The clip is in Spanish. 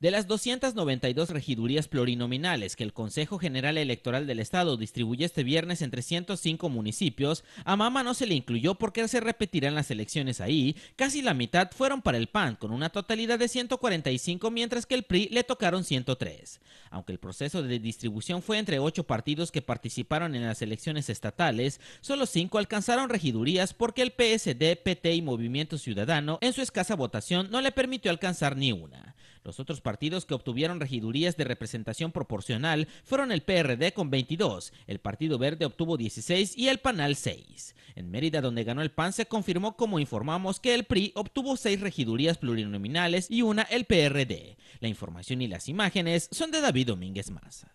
De las 292 regidurías plurinominales que el Consejo General Electoral del Estado distribuye este viernes entre 105 municipios, a Mama no se le incluyó porque se repetirán las elecciones ahí. Casi la mitad fueron para el PAN, con una totalidad de 145, mientras que el PRI le tocaron 103. Aunque el proceso de distribución fue entre ocho partidos que participaron en las elecciones estatales, solo cinco alcanzaron regidurías porque el PSD, PT y Movimiento Ciudadano, en su escasa votación, no le permitió alcanzar ni una. Los otros partidos que obtuvieron regidurías de representación proporcional fueron el PRD con 22, el Partido Verde obtuvo 16 y el PANAL 6. En Mérida, donde ganó el PAN, se confirmó, como informamos, que el PRI obtuvo 6 regidurías plurinominales y una el PRD. La información y las imágenes son de David Domínguez Maza.